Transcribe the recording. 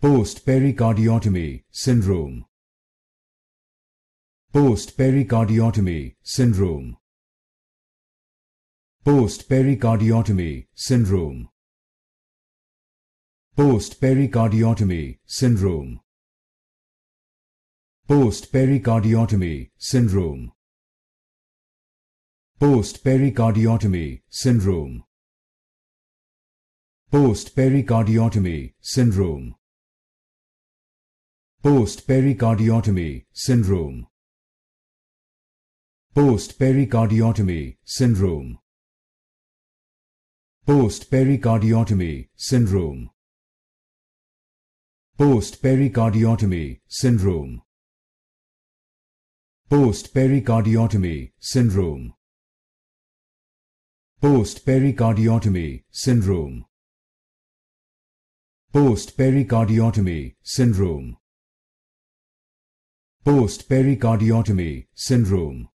Post-pericardiotomy syndrome Post-pericardiotomy syndrome Post-pericardiotomy syndrome Post-pericardiotomy syndrome Post-pericardiotomy syndrome Post-pericardiotomy syndrome Post-pericardiotomy syndrome Post-pericardiotomy syndrome. Post-pericardiotomy syndrome. Post-pericardiotomy syndrome. Post-pericardiotomy syndrome. Post-pericardiotomy syndrome. Post-pericardiotomy syndrome. Post-pericardiotomy syndrome post-pericardiotomy syndrome.